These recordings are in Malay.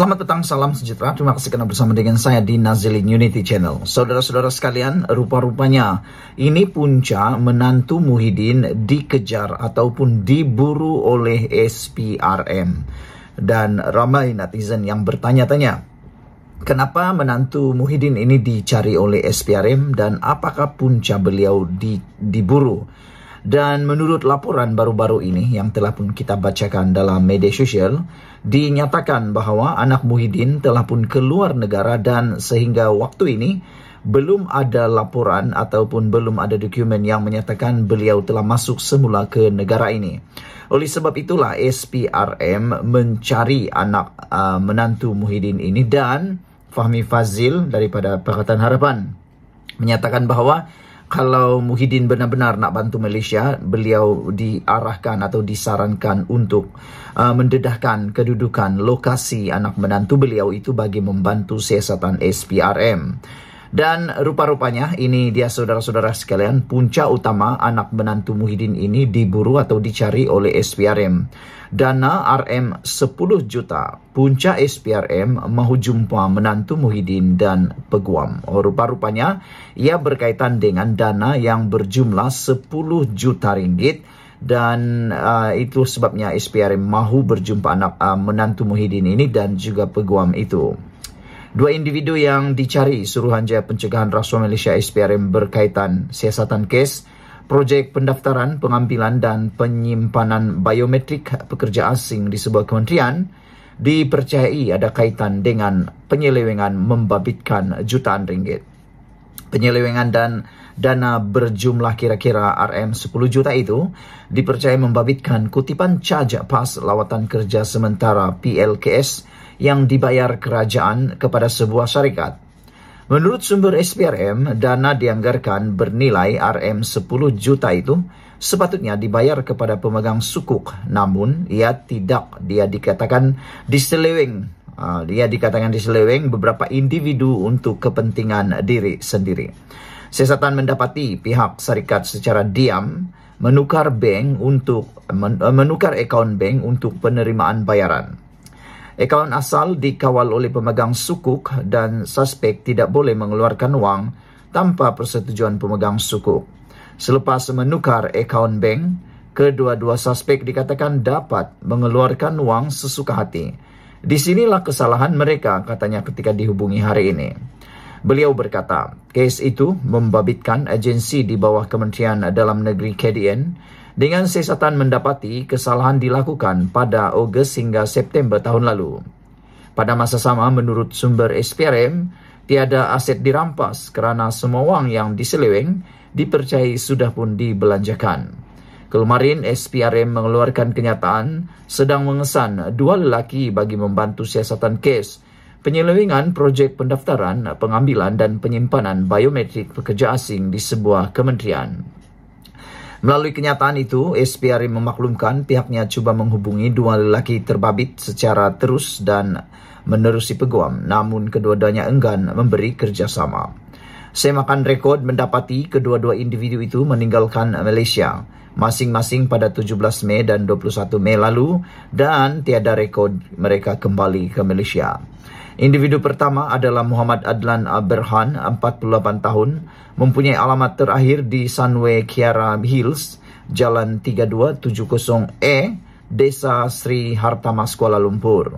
Selamat datang, salam sejahtera. Terima kasih kerana bersama dengan saya di Nazilin Unity Channel. Saudara-saudara sekalian, rupa-rupanya ini punca menantu Muhyiddin dikejar ataupun diburu oleh SPRM. Dan ramai netizen yang bertanya-tanya, kenapa menantu Muhyiddin ini dicari oleh SPRM dan apakah punca beliau di, diburu? Dan menurut laporan baru-baru ini yang telah pun kita bacakan dalam media sosial, dinyatakan bahawa anak Muhyiddin telah pun keluar negara dan sehingga waktu ini belum ada laporan ataupun belum ada dokumen yang menyatakan beliau telah masuk semula ke negara ini. Oleh sebab itulah SPRM mencari anak uh, menantu Muhyiddin ini dan Fahmi Fazil daripada Pakatan Harapan menyatakan bahawa kalau Muhyiddin benar-benar nak bantu Malaysia, beliau diarahkan atau disarankan untuk uh, mendedahkan kedudukan lokasi anak menantu beliau itu bagi membantu siasatan SPRM. Dan rupa-rupanya ini dia saudara-saudara sekalian punca utama anak menantu Muhyiddin ini diburu atau dicari oleh SPRM. Dana RM10 juta punca SPRM mahu jumpa menantu Muhyiddin dan peguam. rupa-rupanya ia berkaitan dengan dana yang berjumlah 10 juta ringgit dan uh, itu sebabnya SPRM mahu berjumpa anak uh, menantu Muhyiddin ini dan juga peguam itu. Dua individu yang dicari Suruhanjaya Pencegahan Rasuah Malaysia SPRM berkaitan siasatan kes, projek pendaftaran, pengambilan dan penyimpanan biometrik pekerja asing di sebuah kementerian dipercayai ada kaitan dengan penyelewengan membabitkan jutaan ringgit. Penyelewengan dan dana berjumlah kira-kira RM10 juta itu dipercayai membabitkan kutipan caj pas lawatan kerja sementara PLKS yang dibayar kerajaan kepada sebuah syarikat. Menurut sumber SPRM, dana dianggarkan bernilai RM10 juta itu sepatutnya dibayar kepada pemegang sukuk, namun ia tidak dia dikatakan diseleweng ah, dia dikatakan diseleweng beberapa individu untuk kepentingan diri sendiri. Sesatan mendapati pihak syarikat secara diam menukar bank untuk eh, menukar akaun bank untuk penerimaan bayaran. Akaun asal dikawal oleh pemegang sukuk dan suspek tidak boleh mengeluarkan wang tanpa persetujuan pemegang sukuk. Selepas menukar akaun bank, kedua-dua suspek dikatakan dapat mengeluarkan wang sesuka hati. Di sinilah kesalahan mereka katanya ketika dihubungi hari ini. Beliau berkata, kes itu membabitkan agensi di bawah Kementerian Dalam Negeri KDN dengan siasatan mendapati kesalahan dilakukan pada Ogos hingga September tahun lalu. Pada masa sama, menurut sumber SPRM, tiada aset dirampas kerana semua wang yang diseleweng dipercayai sudah pun dibelanjakan. Kelmarin, SPRM mengeluarkan kenyataan sedang mengesan dua lelaki bagi membantu siasatan kes penyelewengan projek pendaftaran, pengambilan dan penyimpanan biometrik pekerja asing di sebuah kementerian. Melalui kenyataan itu, SPRI memaklumkan pihaknya cuba menghubungi dua lelaki terbabit secara terus dan menerusi peguam, namun kedua-duanya enggan memberi kerjasama. Semakan rekod mendapati kedua-dua individu itu meninggalkan Malaysia masing-masing pada 17 Mei dan 21 Mei lalu dan tiada rekod mereka kembali ke Malaysia. Individu pertama adalah Muhammad Adlan Berhan, 48 tahun, mempunyai alamat terakhir di Sunway Kiara Hills, Jalan 3270E, Desa Sri Hartamas, Kuala Lumpur.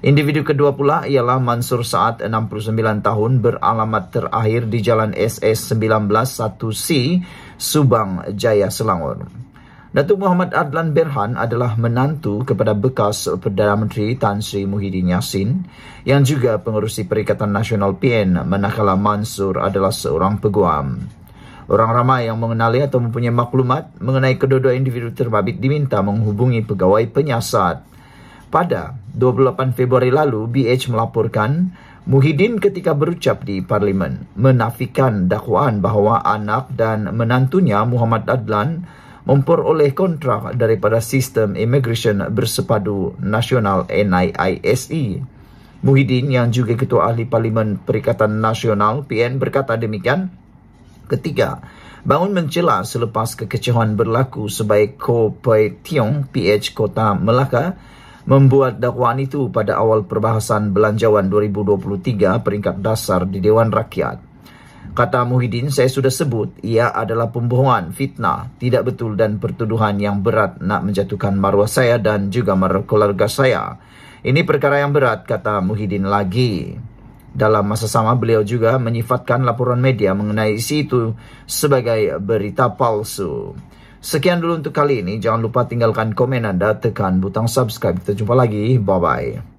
Individu kedua pula ialah Mansur Saad, 69 tahun, beralamat terakhir di Jalan SS191C, Subang Jaya, Selangor. Datuk Muhammad Adlan Berhan adalah menantu kepada bekas Perdana Menteri Tan Sri Muhyiddin Yassin yang juga pengurusi Perikatan Nasional PN manakala Mansur adalah seorang peguam. Orang ramai yang mengenali atau mempunyai maklumat mengenai kedua-dua individu terbabit diminta menghubungi pegawai penyiasat. Pada 28 Februari lalu, BH melaporkan Muhyiddin ketika berucap di parlimen menafikan dakwaan bahawa anak dan menantunya Muhammad Adlan memperoleh kontrak daripada sistem immigration bersepadu nasional NIISE. Muhyiddin yang juga Ketua Ahli Parlimen Perikatan Nasional PN berkata demikian. Ketiga, bangun mencela selepas kekecohan berlaku sebaik Ko Pai Tiong PH Kota Melaka membuat dakwaan itu pada awal perbahasan belanjawan 2023 peringkat dasar di Dewan Rakyat. Kata Muhyiddin, saya sudah sebut, ia adalah pembohongan, fitnah, tidak betul dan pertuduhan yang berat nak menjatuhkan maruah saya dan juga maruah keluarga saya. Ini perkara yang berat, kata Muhyiddin lagi. Dalam masa sama, beliau juga menyifatkan laporan media mengenai isi itu sebagai berita palsu. Sekian dulu untuk kali ini. Jangan lupa tinggalkan komen anda, tekan butang subscribe. Kita jumpa lagi. Bye-bye.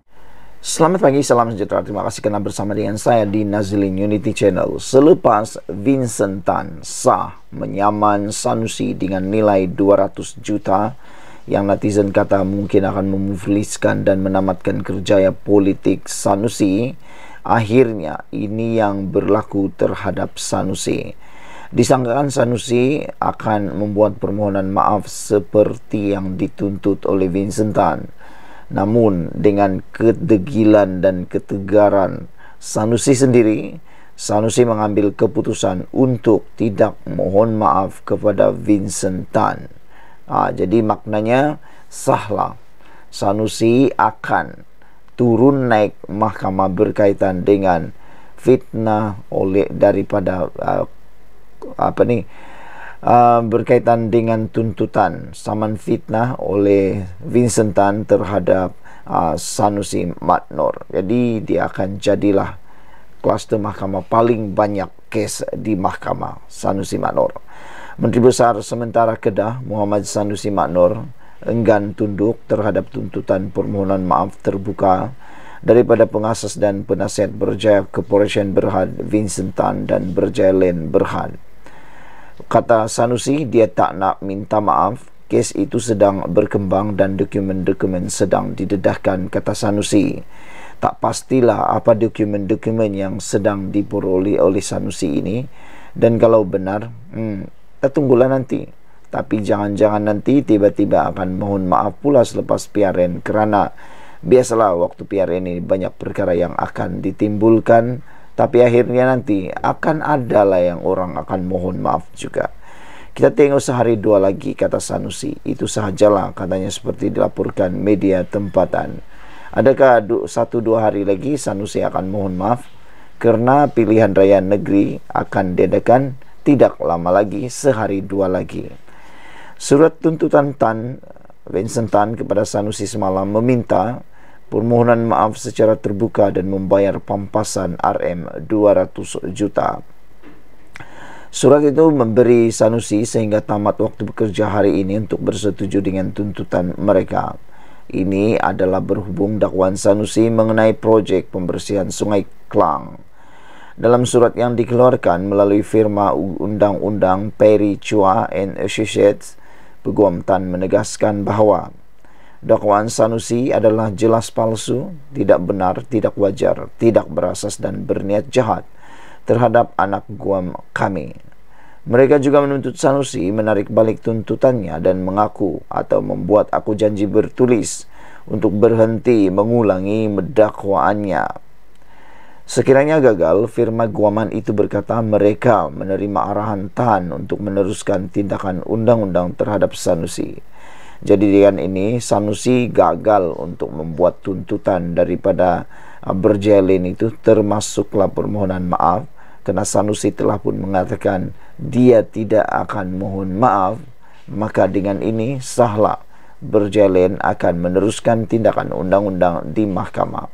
Selamat pagi, salam sejahtera. Terima kasih kerana bersama dengan saya di Nazlin Unity Channel. Selepas Vincent Tan sah menyaman Sanusi dengan nilai 200 juta yang netizen kata mungkin akan memuliskan dan menamatkan kerjaya politik Sanusi, akhirnya ini yang berlaku terhadap Sanusi. Disangkakan Sanusi akan membuat permohonan maaf seperti yang dituntut oleh Vincent Tan. Namun dengan kedegilan dan ketegaran Sanusi sendiri Sanusi mengambil keputusan untuk tidak mohon maaf kepada Vincent Tan ha, Jadi maknanya sahlah Sanusi akan turun naik mahkamah berkaitan dengan fitnah oleh daripada uh, apa ni Ah, berkaitan dengan tuntutan saman fitnah oleh Vincent Tan terhadap uh, Sanusi Matnor. Jadi dia akan jadilah kluster mahkamah paling banyak kes di mahkamah Sanusi Matnor. Menteri Besar Sementara Kedah Muhammad Sanusi Matnor enggan tunduk terhadap tuntutan permohonan maaf terbuka daripada pengasas dan penasihat berjaya Corporation Berhad Vincent Tan dan berjaya Len Berhad kata Sanusi dia tak nak minta maaf kes itu sedang berkembang dan dokumen-dokumen sedang didedahkan kata Sanusi tak pastilah apa dokumen-dokumen yang sedang diperoleh oleh Sanusi ini dan kalau benar hmm, tunggulah nanti tapi jangan-jangan nanti tiba-tiba akan mohon maaf pula selepas PRN kerana biasalah waktu PRN ini banyak perkara yang akan ditimbulkan tapi akhirnya nanti akan adalah yang orang akan mohon maaf juga. Kita tengok sehari dua lagi kata Sanusi. Itu sahajalah katanya seperti dilaporkan media tempatan. Adakah satu dua hari lagi Sanusi akan mohon maaf? Kerana pilihan raya negeri akan diadakan tidak lama lagi sehari dua lagi. Surat tuntutan Tan Vincent Tan kepada Sanusi semalam meminta permohonan maaf secara terbuka dan membayar pampasan RM200 juta. Surat itu memberi Sanusi sehingga tamat waktu bekerja hari ini untuk bersetuju dengan tuntutan mereka. Ini adalah berhubung dakwaan Sanusi mengenai projek pembersihan Sungai Klang. Dalam surat yang dikeluarkan melalui firma Undang-Undang Perry Chua and Associates, Peguam Tan menegaskan bahawa dakwaan Sanusi adalah jelas palsu, tidak benar, tidak wajar, tidak berasas dan berniat jahat terhadap anak guam kami. Mereka juga menuntut Sanusi menarik balik tuntutannya dan mengaku atau membuat aku janji bertulis untuk berhenti mengulangi medakwaannya. Sekiranya gagal, firma Guaman itu berkata mereka menerima arahan tahan untuk meneruskan tindakan undang-undang terhadap Sanusi. Jadi dengan ini Sanusi gagal untuk membuat tuntutan daripada uh, Berjelin itu termasuklah permohonan maaf kerana Sanusi telah pun mengatakan dia tidak akan mohon maaf maka dengan ini sahlah Berjelin akan meneruskan tindakan undang-undang di mahkamah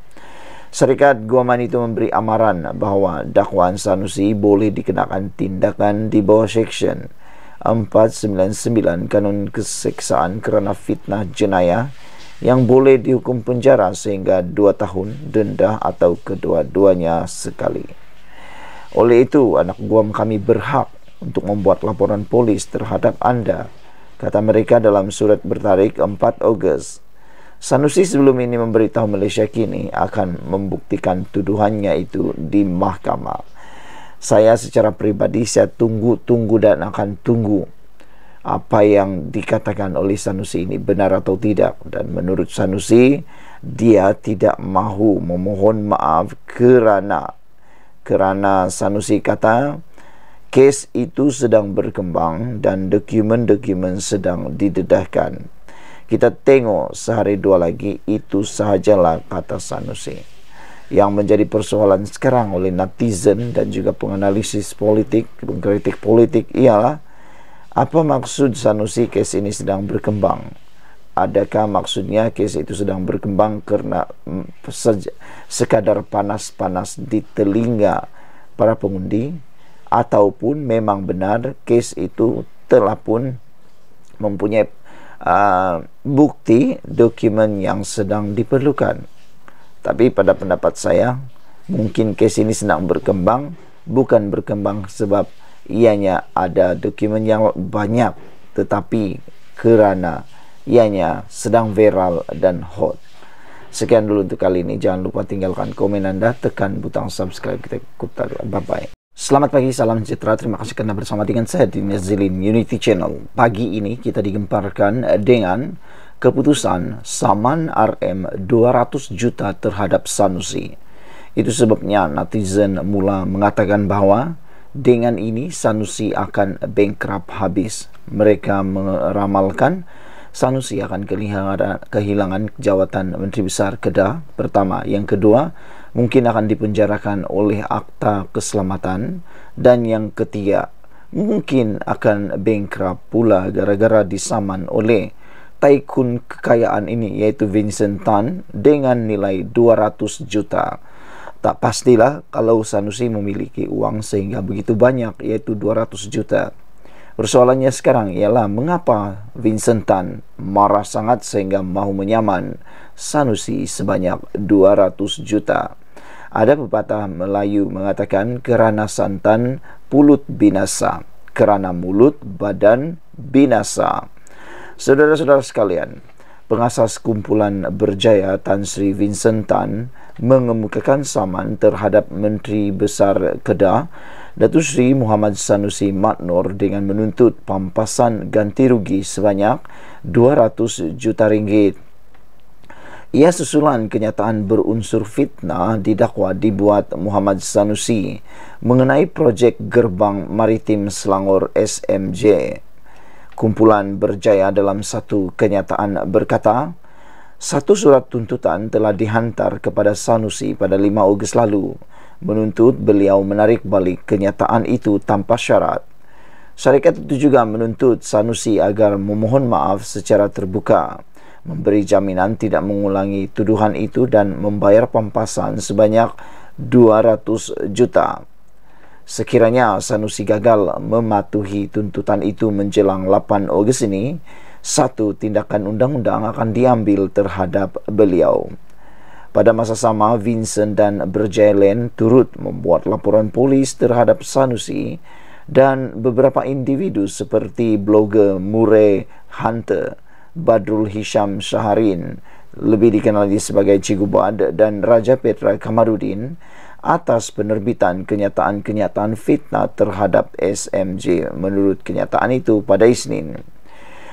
Serikat Guaman itu memberi amaran bahawa dakwaan Sanusi boleh dikenakan tindakan di bawah seksyen 499 Kanun Keseksaan kerana fitnah jenayah yang boleh dihukum penjara sehingga 2 tahun denda atau kedua-duanya sekali. Oleh itu, anak guam kami berhak untuk membuat laporan polis terhadap anda, kata mereka dalam surat bertarik 4 Ogos. Sanusi sebelum ini memberitahu Malaysia kini akan membuktikan tuduhannya itu di mahkamah saya secara pribadi saya tunggu-tunggu dan akan tunggu apa yang dikatakan oleh Sanusi ini benar atau tidak dan menurut Sanusi dia tidak mahu memohon maaf kerana kerana Sanusi kata kes itu sedang berkembang dan dokumen-dokumen sedang didedahkan kita tengok sehari dua lagi itu sahajalah kata Sanusi yang menjadi persoalan sekarang oleh netizen dan juga penganalisis politik, pengkritik politik ialah apa maksud Sanusi kes ini sedang berkembang? Adakah maksudnya kes itu sedang berkembang karena mm, sekadar panas-panas di telinga para pengundi ataupun memang benar kes itu telah pun mempunyai uh, bukti dokumen yang sedang diperlukan? Tapi pada pendapat saya Mungkin kes ini senang berkembang Bukan berkembang sebab Ianya ada dokumen yang banyak Tetapi kerana Ianya sedang viral dan hot Sekian dulu untuk kali ini Jangan lupa tinggalkan komen anda Tekan butang subscribe kita Bye-bye Selamat pagi, salam sejahtera. Terima kasih kerana bersama dengan saya di Nezilin Unity Channel. Pagi ini kita digemparkan dengan keputusan saman RM200 juta terhadap Sanusi. Itu sebabnya netizen mula mengatakan bahawa dengan ini Sanusi akan bankrupt habis. Mereka meramalkan Sanusi akan kehilangan, kehilangan jawatan Menteri Besar Kedah pertama. Yang kedua, mungkin akan dipenjarakan oleh Akta Keselamatan. Dan yang ketiga, mungkin akan bankrupt pula gara-gara disaman oleh taikun kekayaan ini iaitu Vincent Tan dengan nilai 200 juta. Tak pastilah kalau Sanusi memiliki uang sehingga begitu banyak iaitu 200 juta. Persoalannya sekarang ialah mengapa Vincent Tan marah sangat sehingga mahu menyaman Sanusi sebanyak 200 juta. Ada pepatah Melayu mengatakan kerana santan pulut binasa, kerana mulut badan binasa. Saudara-saudara sekalian, pengasas kumpulan berjaya Tan Sri Vincent Tan mengemukakan saman terhadap Menteri Besar Kedah Datu Sri Muhammad Sanusi Matnor dengan menuntut pampasan ganti rugi sebanyak 200 juta ringgit. Ia susulan kenyataan berunsur fitnah didakwa dibuat Muhammad Sanusi mengenai projek gerbang maritim Selangor SMJ. Kumpulan Berjaya dalam satu kenyataan berkata, satu surat tuntutan telah dihantar kepada Sanusi pada 5 Ogos lalu menuntut beliau menarik balik kenyataan itu tanpa syarat. Syarikat itu juga menuntut Sanusi agar memohon maaf secara terbuka, memberi jaminan tidak mengulangi tuduhan itu dan membayar pampasan sebanyak 200 juta. Sekiranya Sanusi gagal mematuhi tuntutan itu menjelang 8 Ogos ini, satu tindakan undang-undang akan diambil terhadap beliau. Pada masa sama, Vincent dan Berjalan turut membuat laporan polis terhadap Sanusi dan beberapa individu seperti blogger Murray Hunter, Badrul Hisham Saharin, lebih dikenali sebagai Cikgu Bad dan Raja Petra Kamarudin, atas penerbitan kenyataan-kenyataan fitnah terhadap SMJ menurut kenyataan itu pada Isnin.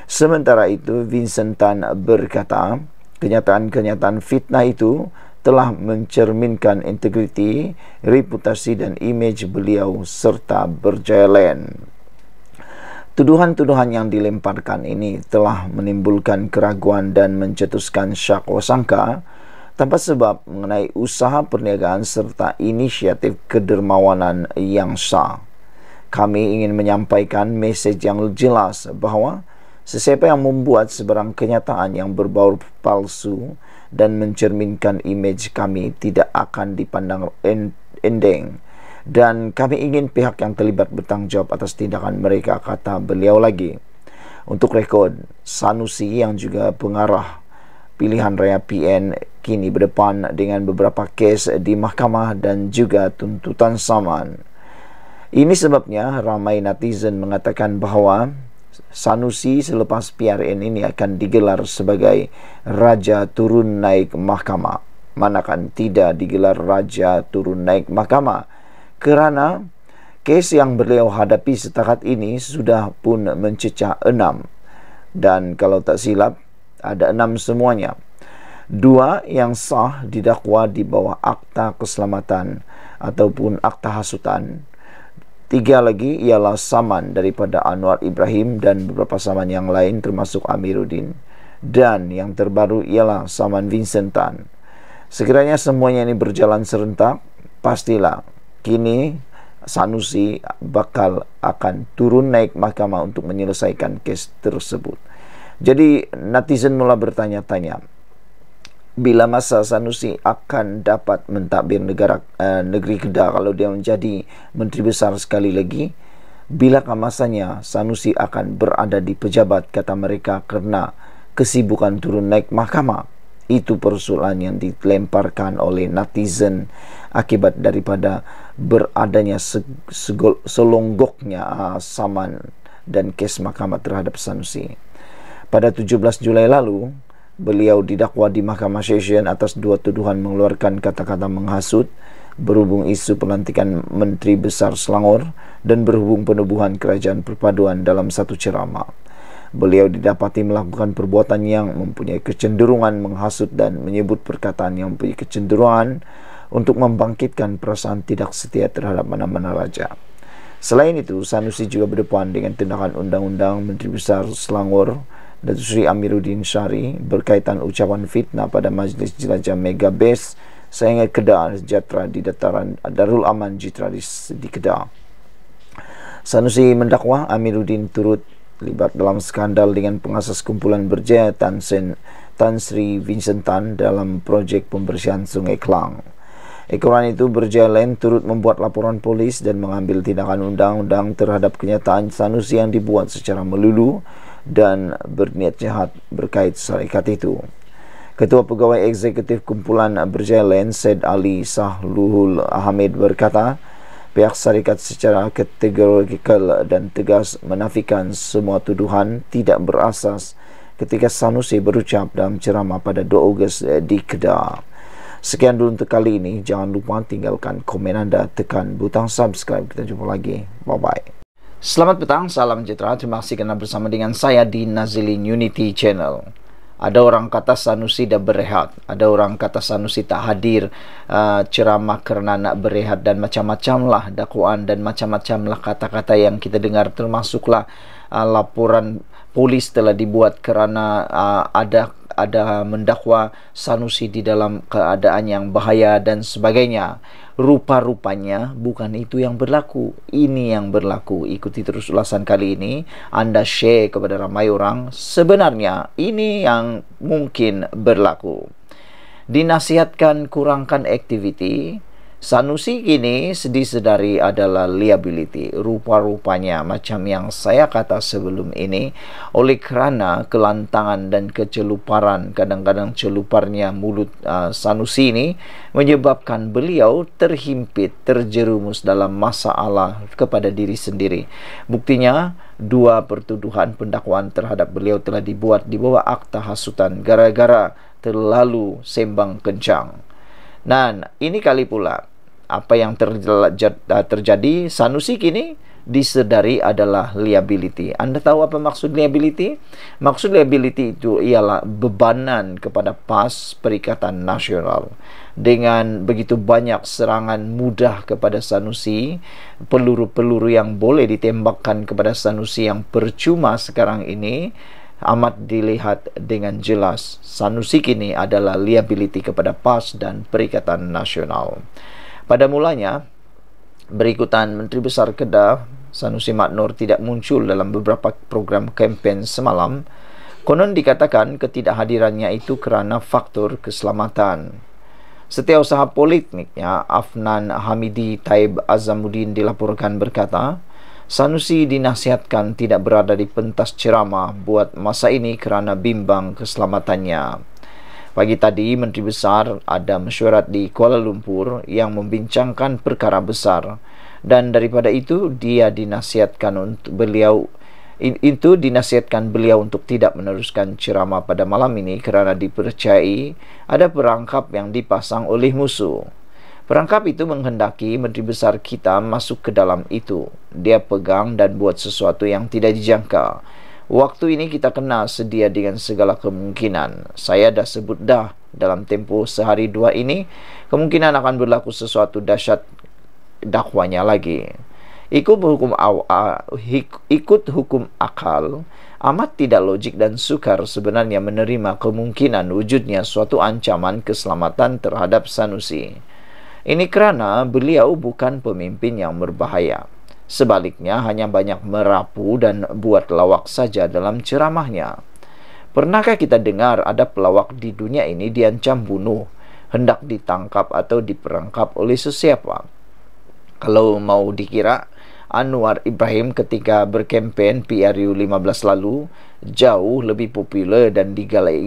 Sementara itu, Vincent Tan berkata, kenyataan-kenyataan fitnah itu telah mencerminkan integriti, reputasi dan imej beliau serta berjalan. Tuduhan-tuduhan yang dilemparkan ini telah menimbulkan keraguan dan mencetuskan syak wasangka tanpa sebab mengenai usaha perniagaan serta inisiatif kedermawanan yang sah. Kami ingin menyampaikan mesej yang jelas bahawa sesiapa yang membuat sebarang kenyataan yang berbau palsu dan mencerminkan imej kami tidak akan dipandang endeng dan kami ingin pihak yang terlibat bertanggungjawab atas tindakan mereka kata beliau lagi untuk rekod Sanusi yang juga pengarah pilihan raya PN kini berdepan dengan beberapa kes di mahkamah dan juga tuntutan saman. Ini sebabnya ramai netizen mengatakan bahawa Sanusi selepas PRN ini akan digelar sebagai Raja Turun Naik Mahkamah. Manakan tidak digelar Raja Turun Naik Mahkamah kerana kes yang beliau hadapi setakat ini sudah pun mencecah enam dan kalau tak silap ada enam semuanya dua yang sah didakwa di bawah akta keselamatan ataupun akta hasutan tiga lagi ialah saman daripada Anwar Ibrahim dan beberapa saman yang lain termasuk Amiruddin dan yang terbaru ialah saman Vincent Tan sekiranya semuanya ini berjalan serentak pastilah kini Sanusi bakal akan turun naik mahkamah untuk menyelesaikan kes tersebut jadi netizen mula bertanya-tanya bila masa Sanusi akan dapat mentadbir negara uh, negeri Kedah kalau dia menjadi menteri besar sekali lagi bila kemasannya Sanusi akan berada di pejabat kata mereka kerana kesibukan turun naik mahkamah itu persoalan yang dilemparkan oleh netizen akibat daripada beradanya selonggoknya uh, saman dan kes mahkamah terhadap Sanusi pada 17 Julai lalu Beliau didakwa di Mahkamah Session atas dua tuduhan mengeluarkan kata-kata menghasut berhubung isu pelantikan Menteri Besar Selangor dan berhubung penubuhan Kerajaan Perpaduan dalam satu ceramah. Beliau didapati melakukan perbuatan yang mempunyai kecenderungan menghasut dan menyebut perkataan yang mempunyai kecenderungan untuk membangkitkan perasaan tidak setia terhadap mana-mana raja. Selain itu, Sanusi juga berdepan dengan tindakan undang-undang Menteri Besar Selangor Datuk Seri Amiruddin Syari berkaitan ucapan fitnah pada majlis jelajah Mega Base sehingga Kedah sejahtera di dataran Darul Aman Jitra di Kedah. Sanusi mendakwa Amiruddin turut libat dalam skandal dengan pengasas kumpulan berjaya Tan, Sen, Tan Sri Vincent Tan dalam projek pembersihan Sungai Kelang. Ekoran itu berjaya lain turut membuat laporan polis dan mengambil tindakan undang-undang terhadap kenyataan Sanusi yang dibuat secara melulu dan berniat jahat berkait syarikat itu. Ketua Pegawai Eksekutif Kumpulan Berjaya Land, Said Ali Sahluhul Ahmed berkata, pihak syarikat secara kategorikal dan tegas menafikan semua tuduhan tidak berasas ketika Sanusi berucap dalam ceramah pada 2 Ogos eh, di Kedah. Sekian dulu untuk kali ini. Jangan lupa tinggalkan komen anda, tekan butang subscribe. Kita jumpa lagi. Bye-bye. Selamat petang, salam sejahtera. Terima kasih kerana bersama dengan saya di Nazili Unity Channel. Ada orang kata Sanusi dah berehat. Ada orang kata Sanusi tak hadir uh, ceramah kerana nak berehat dan macam-macam lah dakwaan dan macam-macam lah kata-kata yang kita dengar termasuklah uh, laporan polis telah dibuat kerana uh, ada ada mendakwa Sanusi di dalam keadaan yang bahaya dan sebagainya rupa-rupanya bukan itu yang berlaku ini yang berlaku ikuti terus ulasan kali ini anda share kepada ramai orang sebenarnya ini yang mungkin berlaku dinasihatkan kurangkan aktiviti Sanusi kini sedih sedari adalah liability rupa-rupanya macam yang saya kata sebelum ini oleh kerana kelantangan dan keceluparan kadang-kadang celuparnya mulut uh, Sanusi ini menyebabkan beliau terhimpit terjerumus dalam masalah kepada diri sendiri buktinya dua pertuduhan pendakwaan terhadap beliau telah dibuat di bawah akta hasutan gara-gara terlalu sembang kencang Nah, ini kali pula apa yang eh, terjadi Sanusi kini disedari adalah liability. Anda tahu apa maksud liability? Maksud liability itu ialah bebanan kepada PAS Perikatan Nasional. Dengan begitu banyak serangan mudah kepada Sanusi, peluru-peluru yang boleh ditembakkan kepada Sanusi yang percuma sekarang ini amat dilihat dengan jelas Sanusi kini adalah liability kepada PAS dan Perikatan Nasional. Pada mulanya, berikutan Menteri Besar Kedah Sanusi Maknur tidak muncul dalam beberapa program kempen semalam. Konon dikatakan ketidakhadirannya itu kerana faktor keselamatan. Setiausaha politiknya Afnan Hamidi Taib Azamuddin dilaporkan berkata, Sanusi dinasihatkan tidak berada di pentas ceramah buat masa ini kerana bimbang keselamatannya. Pagi tadi, Menteri Besar ada mesyuarat di Kuala Lumpur yang membincangkan perkara besar dan daripada itu dia dinasihatkan untuk beliau itu dinasihatkan beliau untuk tidak meneruskan ceramah pada malam ini kerana dipercayai ada perangkap yang dipasang oleh musuh. Perangkap itu menghendaki menteri besar kita masuk ke dalam itu. Dia pegang dan buat sesuatu yang tidak dijangka. Waktu ini kita kena sedia dengan segala kemungkinan. Saya dah sebut dah dalam tempoh sehari dua ini, kemungkinan akan berlaku sesuatu dahsyat dakwanya lagi. Ikut hukum, awa, ikut hukum akal, amat tidak logik dan sukar sebenarnya menerima kemungkinan wujudnya suatu ancaman keselamatan terhadap sanusi. Ini kerana beliau bukan pemimpin yang berbahaya. Sebaliknya, hanya banyak merapu dan buat lawak saja dalam ceramahnya. Pernahkah kita dengar ada pelawak di dunia ini diancam bunuh, hendak ditangkap atau diperangkap oleh sesiapa? Kalau mau dikira, Anwar Ibrahim ketika berkempen PRU 15 lalu jauh lebih populer dan digilai,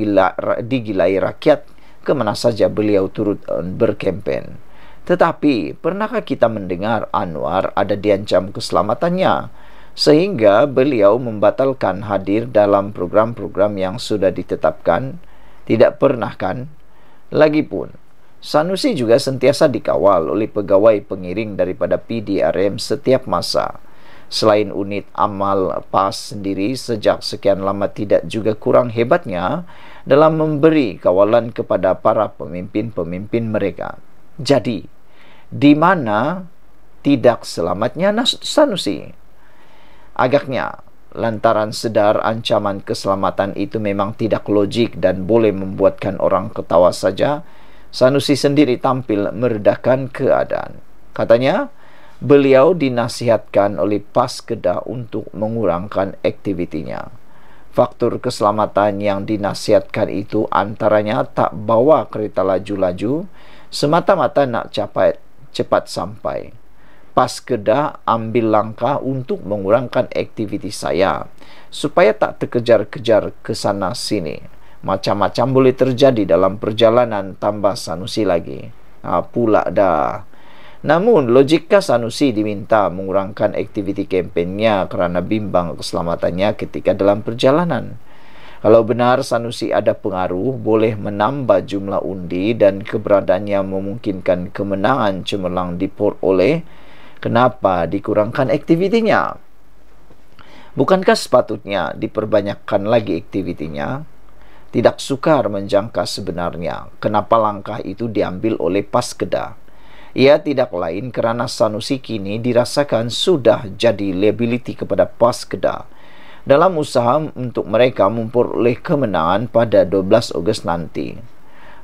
digilai rakyat kemana saja beliau turut eh, berkempen. Tetapi, pernahkah kita mendengar Anwar ada diancam keselamatannya? Sehingga beliau membatalkan hadir dalam program-program yang sudah ditetapkan? Tidak pernah kan? Lagipun, Sanusi juga sentiasa dikawal oleh pegawai pengiring daripada PDRM setiap masa. Selain unit amal PAS sendiri sejak sekian lama tidak juga kurang hebatnya dalam memberi kawalan kepada para pemimpin-pemimpin mereka. Jadi, di mana tidak selamatnya sanusi. Agaknya, lantaran sedar ancaman keselamatan itu memang tidak logik dan boleh membuatkan orang ketawa saja, Sanusi sendiri tampil meredakan keadaan. Katanya, beliau dinasihatkan oleh Pas Kedah untuk mengurangkan aktivitinya. Faktor keselamatan yang dinasihatkan itu antaranya tak bawa kereta laju-laju, semata-mata nak capai cepat sampai. Pas kedah ambil langkah untuk mengurangkan aktiviti saya supaya tak terkejar-kejar ke sana sini. Macam-macam boleh terjadi dalam perjalanan tambah sanusi lagi. Ha, pula dah. Namun, logika sanusi diminta mengurangkan aktiviti kempennya kerana bimbang keselamatannya ketika dalam perjalanan. Kalau benar Sanusi ada pengaruh, boleh menambah jumlah undi dan keberadaannya memungkinkan kemenangan cemerlang di Oleh, kenapa dikurangkan aktivitinya? Bukankah sepatutnya diperbanyakkan lagi aktivitinya? Tidak sukar menjangka sebenarnya kenapa langkah itu diambil oleh Pas Kedah. Ia tidak lain kerana Sanusi kini dirasakan sudah jadi liability kepada Pas Kedah dalam usaha untuk mereka memperoleh kemenangan pada 12 Ogos nanti.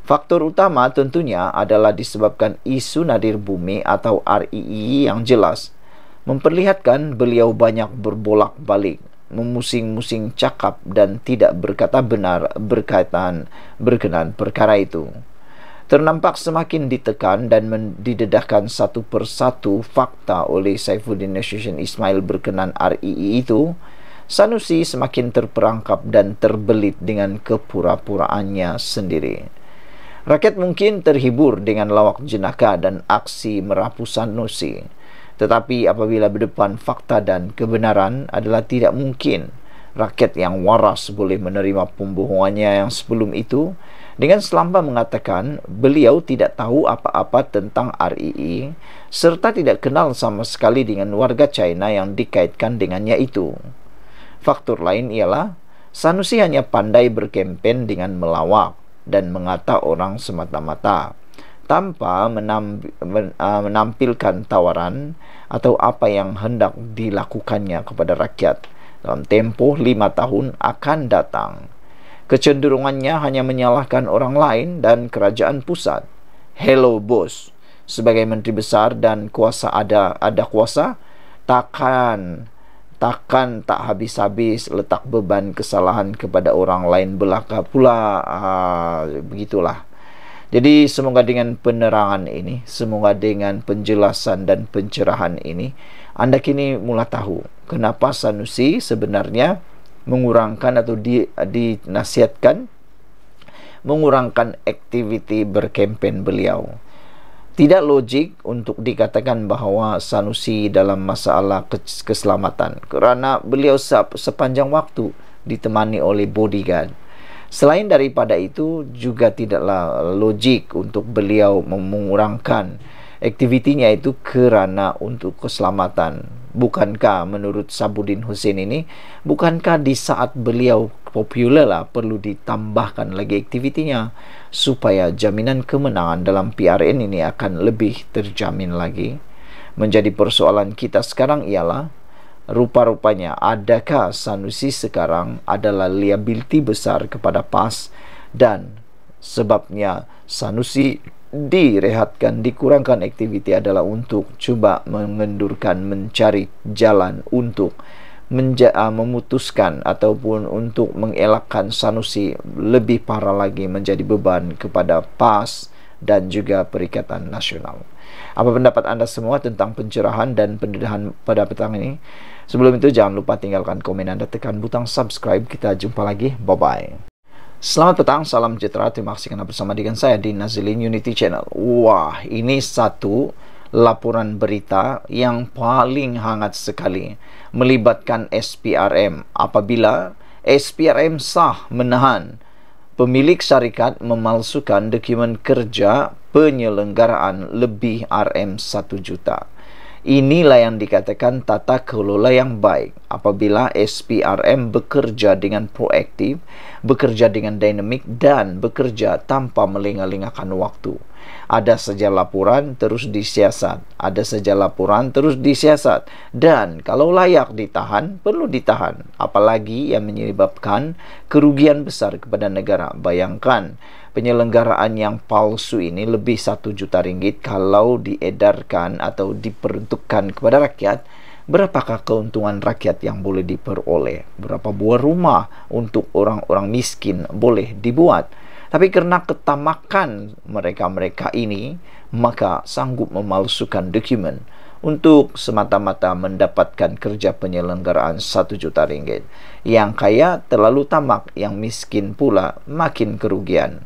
Faktor utama tentunya adalah disebabkan isu nadir bumi atau RII e e yang jelas memperlihatkan beliau banyak berbolak-balik memusing-musing cakap dan tidak berkata benar berkaitan berkenaan perkara itu. Ternampak semakin ditekan dan didedahkan satu persatu fakta oleh Saifuddin Nasution Ismail berkenaan RII e itu, Sanusi semakin terperangkap dan terbelit dengan kepura-puraannya sendiri. Rakyat mungkin terhibur dengan lawak jenaka dan aksi merapu Sanusi. Tetapi apabila berdepan fakta dan kebenaran adalah tidak mungkin rakyat yang waras boleh menerima pembohongannya yang sebelum itu dengan selamba mengatakan beliau tidak tahu apa-apa tentang RII serta tidak kenal sama sekali dengan warga China yang dikaitkan dengannya itu. Faktor lain ialah Sanusi hanya pandai berkempen dengan melawak dan mengata orang semata-mata tanpa menampilkan tawaran atau apa yang hendak dilakukannya kepada rakyat dalam tempoh lima tahun akan datang. Kecenderungannya hanya menyalahkan orang lain dan kerajaan pusat. Hello bos, sebagai menteri besar dan kuasa ada ada kuasa takkan takkan tak habis-habis letak beban kesalahan kepada orang lain belaka pula uh, begitulah jadi semoga dengan penerangan ini semoga dengan penjelasan dan pencerahan ini anda kini mula tahu kenapa Sanusi sebenarnya mengurangkan atau di, dinasihatkan mengurangkan aktiviti berkempen beliau tidak logik untuk dikatakan bahawa Sanusi dalam masalah keselamatan kerana beliau sepanjang waktu ditemani oleh bodyguard Selain daripada itu juga tidaklah logik untuk beliau mengurangkan aktivitinya itu kerana untuk keselamatan. Bukankah menurut Sabudin Hussein ini, bukankah di saat beliau popular lah perlu ditambahkan lagi aktivitinya supaya jaminan kemenangan dalam PRN ini akan lebih terjamin lagi menjadi persoalan kita sekarang ialah rupa-rupanya adakah Sanusi sekarang adalah liabiliti besar kepada PAS dan sebabnya Sanusi direhatkan dikurangkan aktiviti adalah untuk cuba mengendurkan mencari jalan untuk menja- ah, memutuskan ataupun untuk mengelakkan Sanusi lebih parah lagi menjadi beban kepada PAS dan juga Perikatan Nasional. Apa pendapat anda semua tentang pencerahan dan pendedahan pada petang ini? Sebelum itu jangan lupa tinggalkan komen anda, tekan butang subscribe. Kita jumpa lagi. Bye-bye. Selamat petang, salam sejahtera. Terima kasih kerana bersama dengan saya di Nazilin Unity Channel. Wah, ini satu laporan berita yang paling hangat sekali melibatkan SPRM apabila SPRM sah menahan pemilik syarikat memalsukan dokumen kerja penyelenggaraan lebih RM1 juta. Inilah yang dikatakan tata kelola yang baik apabila SPRM bekerja dengan proaktif, bekerja dengan dinamik dan bekerja tanpa melengah-lengahkan waktu ada saja laporan terus disiasat ada saja laporan terus disiasat dan kalau layak ditahan perlu ditahan apalagi yang menyebabkan kerugian besar kepada negara bayangkan penyelenggaraan yang palsu ini lebih 1 juta ringgit kalau diedarkan atau diperuntukkan kepada rakyat Berapakah keuntungan rakyat yang boleh diperoleh? Berapa buah rumah untuk orang-orang miskin boleh dibuat? Tapi kerana ketamakan mereka-mereka ini, maka sanggup memalsukan dokumen untuk semata-mata mendapatkan kerja penyelenggaraan 1 juta ringgit. Yang kaya terlalu tamak, yang miskin pula makin kerugian.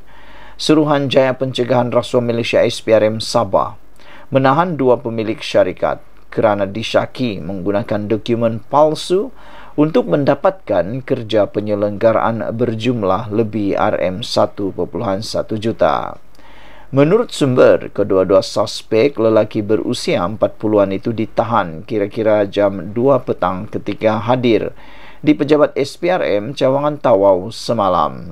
Suruhan Jaya Pencegahan Rasuah Malaysia SPRM Sabah menahan dua pemilik syarikat kerana disyaki menggunakan dokumen palsu untuk mendapatkan kerja penyelenggaraan berjumlah lebih RM1.1 juta. Menurut sumber, kedua-dua suspek lelaki berusia 40-an itu ditahan kira-kira jam 2 petang ketika hadir di pejabat SPRM Cawangan Tawau semalam.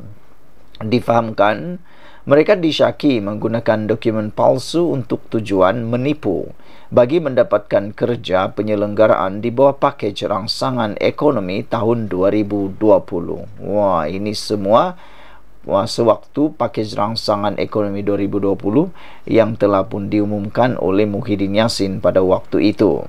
Difahamkan, mereka disyaki menggunakan dokumen palsu untuk tujuan menipu bagi mendapatkan kerja penyelenggaraan di bawah pakej rangsangan ekonomi tahun 2020. Wah, ini semua wah, sewaktu pakej rangsangan ekonomi 2020 yang telah pun diumumkan oleh Muhyiddin Yassin pada waktu itu.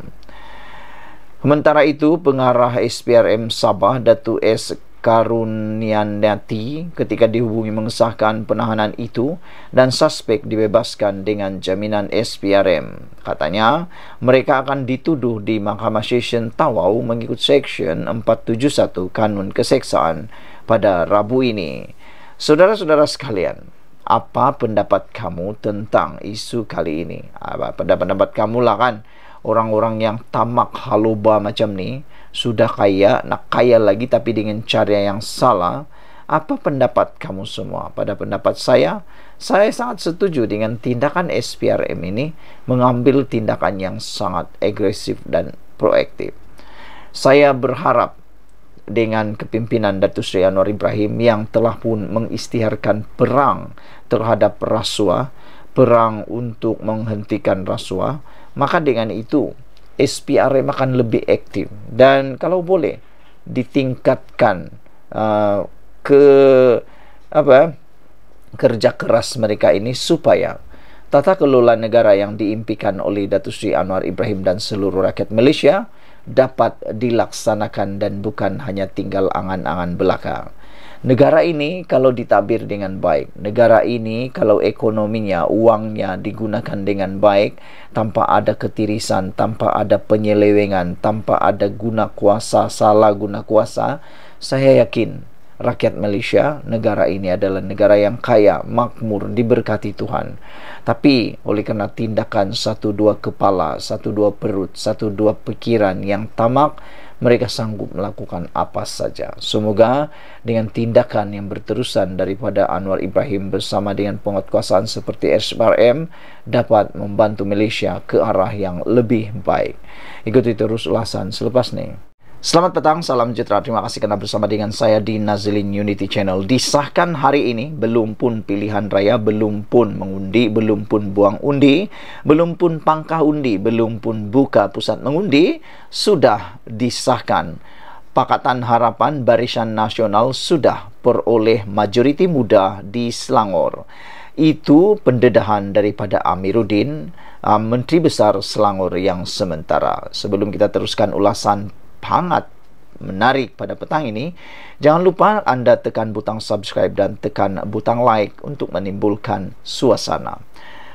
Sementara itu, pengarah SPRM Sabah, Datu S. Karuniandati ketika dihubungi mengesahkan penahanan itu dan suspek dibebaskan dengan jaminan SPRM. Katanya, mereka akan dituduh di Mahkamah Session Tawau mengikut Seksyen 471 Kanun Keseksaan pada Rabu ini. Saudara-saudara sekalian, apa pendapat kamu tentang isu kali ini? Apa pendapat-pendapat kamu lah kan? Orang-orang yang tamak haluba macam ni, sudah kaya, nak kaya lagi tapi dengan cara yang salah, apa pendapat kamu semua? Pada pendapat saya, saya sangat setuju dengan tindakan SPRM ini mengambil tindakan yang sangat agresif dan proaktif. Saya berharap dengan kepimpinan Datu Sri Anwar Ibrahim yang telah pun mengistiharkan perang terhadap rasuah, perang untuk menghentikan rasuah, maka dengan itu SPRM akan lebih aktif dan kalau boleh ditingkatkan uh, ke apa kerja keras mereka ini supaya tata kelola negara yang diimpikan oleh Datuk Sri Anwar Ibrahim dan seluruh rakyat Malaysia dapat dilaksanakan dan bukan hanya tinggal angan-angan belakang negara ini kalau ditabir dengan baik negara ini kalau ekonominya uangnya digunakan dengan baik tanpa ada ketirisan tanpa ada penyelewengan tanpa ada guna kuasa salah guna kuasa saya yakin rakyat Malaysia negara ini adalah negara yang kaya makmur diberkati Tuhan tapi oleh kerana tindakan satu dua kepala satu dua perut satu dua pikiran yang tamak mereka sanggup melakukan apa saja. Semoga dengan tindakan yang berterusan daripada Anwar Ibrahim bersama dengan penguatkuasaan seperti SPRM dapat membantu Malaysia ke arah yang lebih baik. Ikuti terus ulasan selepas ini. Selamat petang, salam sejahtera. Terima kasih kerana bersama dengan saya di Nazilin Unity Channel. Disahkan hari ini, belum pun pilihan raya, belum pun mengundi, belum pun buang undi, belum pun pangkah undi, belum pun buka pusat mengundi, sudah disahkan. Pakatan Harapan Barisan Nasional sudah peroleh majoriti muda di Selangor. Itu pendedahan daripada Amiruddin, ah, Menteri Besar Selangor yang sementara. Sebelum kita teruskan ulasan hangat menarik pada petang ini. Jangan lupa anda tekan butang subscribe dan tekan butang like untuk menimbulkan suasana.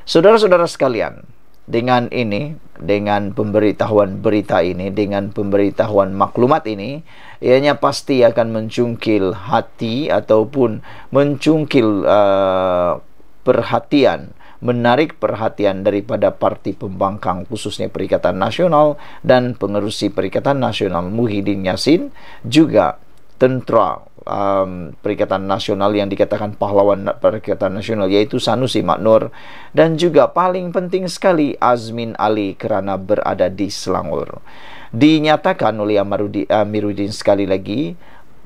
Saudara-saudara sekalian, dengan ini, dengan pemberitahuan berita ini, dengan pemberitahuan maklumat ini, ianya pasti akan mencungkil hati ataupun mencungkil uh, perhatian menarik perhatian daripada parti pembangkang khususnya Perikatan Nasional dan pengerusi Perikatan Nasional Muhyiddin Yassin juga tentara um, Perikatan Nasional yang dikatakan pahlawan Perikatan Nasional yaitu Sanusi Maknur dan juga paling penting sekali Azmin Ali kerana berada di Selangor. Dinyatakan oleh Amiruddin sekali lagi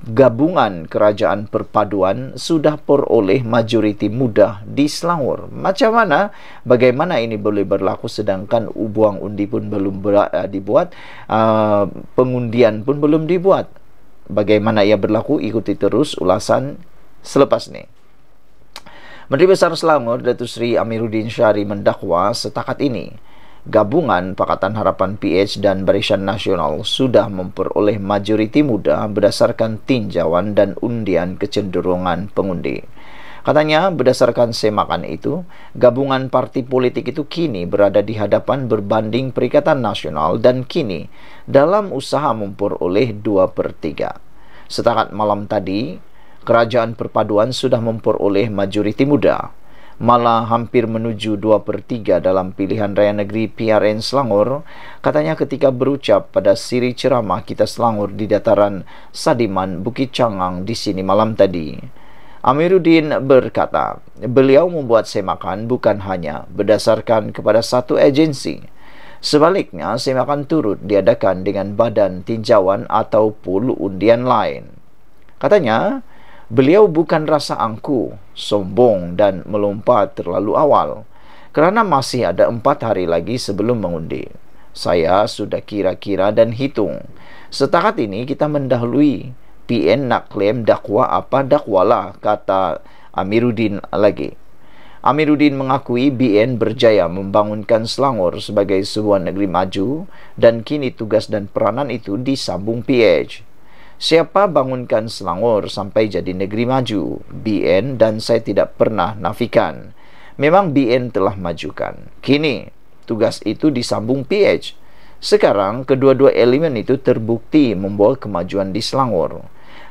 gabungan kerajaan perpaduan sudah peroleh majoriti muda di Selangor. Macam mana? Bagaimana ini boleh berlaku sedangkan ubuang undi pun belum eh, dibuat, eh, pengundian pun belum dibuat. Bagaimana ia berlaku? Ikuti terus ulasan selepas ini. Menteri Besar Selangor, Datu Sri Amiruddin Syari mendakwa setakat ini, Gabungan Pakatan Harapan PH dan Barisan Nasional sudah memperoleh majoriti muda berdasarkan tinjauan dan undian kecenderungan pengundi. Katanya, berdasarkan semakan itu, gabungan parti politik itu kini berada di hadapan berbanding Perikatan Nasional dan kini dalam usaha memperoleh 2 per 3. Setakat malam tadi, kerajaan perpaduan sudah memperoleh majoriti muda. malah hampir menuju 2 per 3 dalam pilihan raya negeri PRN Selangor, katanya ketika berucap pada siri ceramah kita Selangor di dataran Sadiman Bukit Cangang di sini malam tadi. Amiruddin berkata, beliau membuat semakan bukan hanya berdasarkan kepada satu agensi. Sebaliknya, semakan turut diadakan dengan badan tinjauan atau puluh undian lain. Katanya, Beliau bukan rasa angku, sombong dan melompat terlalu awal kerana masih ada empat hari lagi sebelum mengundi. Saya sudah kira-kira dan hitung. Setakat ini kita mendahului PN nak klaim dakwa apa dakwalah kata Amiruddin lagi. Amiruddin mengakui BN berjaya membangunkan Selangor sebagai sebuah negeri maju dan kini tugas dan peranan itu disambung PH. Siapa bangunkan Selangor sampai jadi negeri maju? BN dan saya tidak pernah nafikan. Memang BN telah majukan. Kini, tugas itu disambung PH. Sekarang, kedua-dua elemen itu terbukti membawa kemajuan di Selangor.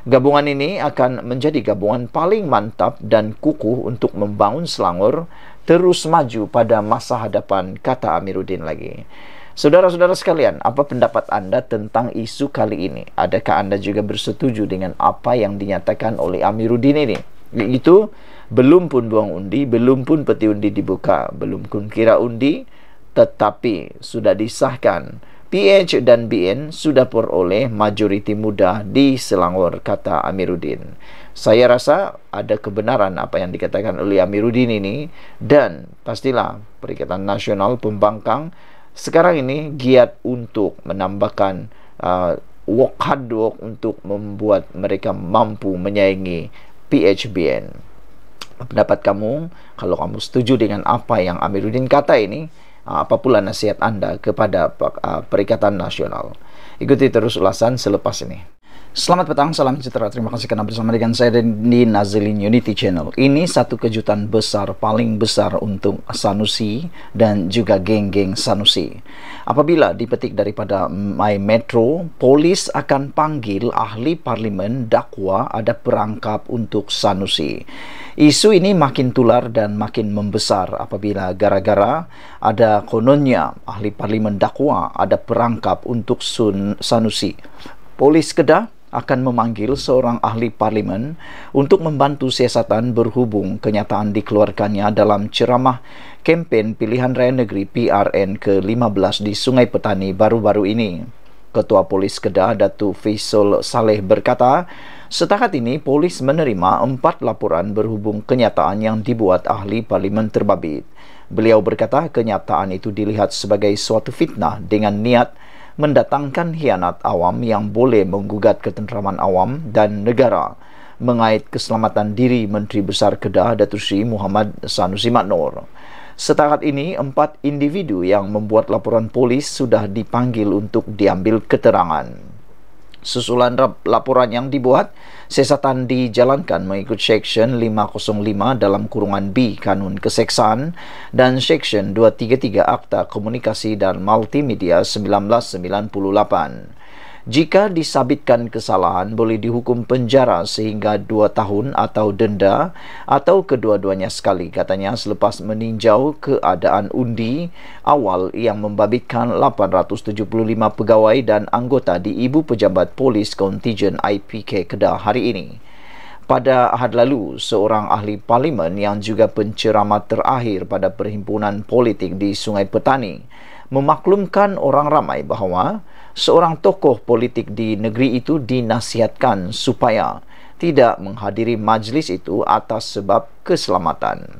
Gabungan ini akan menjadi gabungan paling mantap dan kukuh untuk membangun Selangor terus maju pada masa hadapan, kata Amiruddin lagi. Saudara-saudara sekalian, apa pendapat Anda tentang isu kali ini? Adakah Anda juga bersetuju dengan apa yang dinyatakan oleh Amiruddin ini? Itu belum pun buang undi, belum pun peti undi dibuka, belum pun kira undi, tetapi sudah disahkan. PH dan BN sudah peroleh majoriti muda di Selangor, kata Amiruddin. Saya rasa ada kebenaran apa yang dikatakan oleh Amiruddin ini dan pastilah Perikatan Nasional Pembangkang sekarang ini giat untuk menambahkan uh, work hard work untuk membuat mereka mampu menyaingi PHBN. Pendapat kamu, kalau kamu setuju dengan apa yang Amiruddin kata ini, uh, apa pula nasihat anda kepada uh, Perikatan Nasional? Ikuti terus ulasan selepas ini. Selamat petang, salam sejahtera. Terima kasih kerana bersama dengan saya di Nazilin Unity Channel. Ini satu kejutan besar, paling besar untuk Sanusi dan juga geng-geng Sanusi. Apabila dipetik daripada My Metro, polis akan panggil ahli parlimen dakwa ada perangkap untuk Sanusi. Isu ini makin tular dan makin membesar apabila gara-gara ada kononnya ahli parlimen dakwa ada perangkap untuk Sun Sanusi. Polis Kedah akan memanggil seorang ahli parlimen untuk membantu siasatan berhubung kenyataan dikeluarkannya dalam ceramah kempen pilihan raya negeri PRN ke-15 di Sungai Petani baru-baru ini. Ketua Polis Kedah Datu Faisal Saleh berkata, setakat ini polis menerima empat laporan berhubung kenyataan yang dibuat ahli parlimen terbabit. Beliau berkata kenyataan itu dilihat sebagai suatu fitnah dengan niat mendatangkan hianat awam yang boleh menggugat ketenteraman awam dan negara mengait keselamatan diri Menteri Besar Kedah Datuk Sri Muhammad Sanusi Matnor. Setakat ini, empat individu yang membuat laporan polis sudah dipanggil untuk diambil keterangan. Susulan laporan yang dibuat, sesatan dijalankan mengikut Seksyen 505 dalam kurungan B Kanun Keseksaan dan Seksyen 233 Akta Komunikasi dan Multimedia 1998. Jika disabitkan kesalahan, boleh dihukum penjara sehingga dua tahun atau denda atau kedua-duanya sekali, katanya selepas meninjau keadaan undi awal yang membabitkan 875 pegawai dan anggota di Ibu Pejabat Polis Kontijen IPK Kedah hari ini. Pada ahad lalu, seorang ahli parlimen yang juga pencerama terakhir pada perhimpunan politik di Sungai Petani memaklumkan orang ramai bahawa seorang tokoh politik di negeri itu dinasihatkan supaya tidak menghadiri majlis itu atas sebab keselamatan.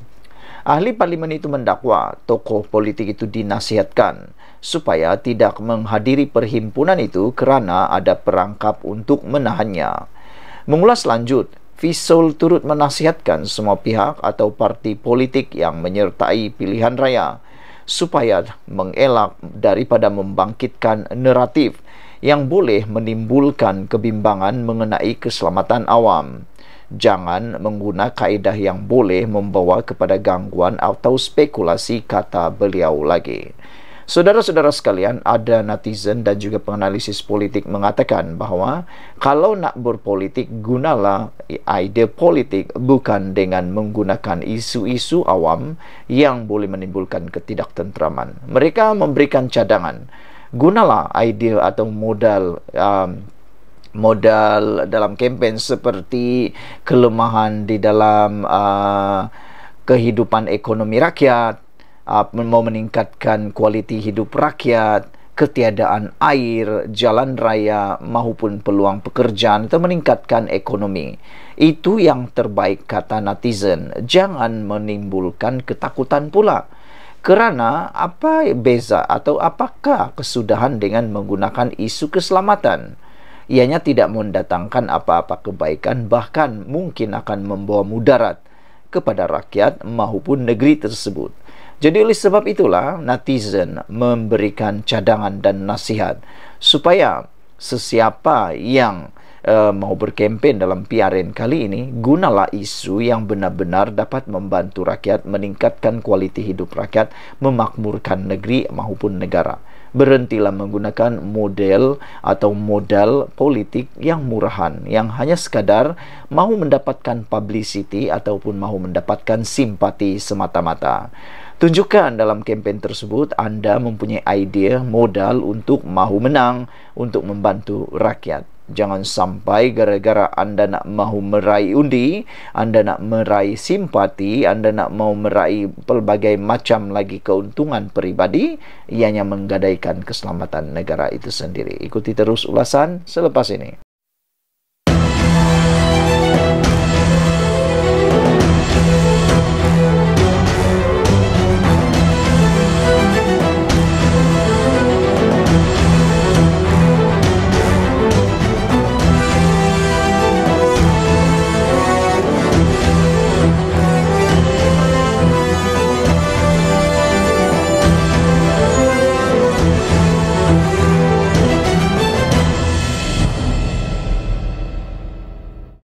Ahli parlimen itu mendakwa tokoh politik itu dinasihatkan supaya tidak menghadiri perhimpunan itu kerana ada perangkap untuk menahannya. Mengulas lanjut, Fisol turut menasihatkan semua pihak atau parti politik yang menyertai pilihan raya supaya mengelak daripada membangkitkan naratif yang boleh menimbulkan kebimbangan mengenai keselamatan awam. Jangan menggunakan kaedah yang boleh membawa kepada gangguan atau spekulasi kata beliau lagi. Saudara-saudara sekalian, ada netizen dan juga penganalisis politik mengatakan bahwa kalau nak berpolitik, gunalah ide politik bukan dengan menggunakan isu-isu awam yang boleh menimbulkan ketidaktentraman. Mereka memberikan cadangan, gunalah ide atau modal um, modal dalam kempen seperti kelemahan di dalam uh, kehidupan ekonomi rakyat uh, mau meningkatkan kualiti hidup rakyat, ketiadaan air, jalan raya maupun peluang pekerjaan atau meningkatkan ekonomi. Itu yang terbaik kata netizen. Jangan menimbulkan ketakutan pula. Kerana apa beza atau apakah kesudahan dengan menggunakan isu keselamatan? Ianya tidak mendatangkan apa-apa kebaikan bahkan mungkin akan membawa mudarat kepada rakyat maupun negeri tersebut. Jadi oleh sebab itulah netizen memberikan cadangan dan nasihat supaya sesiapa yang uh, mau berkempen dalam PRN kali ini gunalah isu yang benar-benar dapat membantu rakyat meningkatkan kualiti hidup rakyat memakmurkan negeri maupun negara. Berhentilah menggunakan model atau modal politik yang murahan yang hanya sekadar mau mendapatkan publicity ataupun mau mendapatkan simpati semata-mata. Tunjukkan dalam kempen tersebut anda mempunyai idea modal untuk mahu menang untuk membantu rakyat. Jangan sampai gara-gara anda nak mahu meraih undi, anda nak meraih simpati, anda nak mahu meraih pelbagai macam lagi keuntungan peribadi, ianya menggadaikan keselamatan negara itu sendiri. Ikuti terus ulasan selepas ini.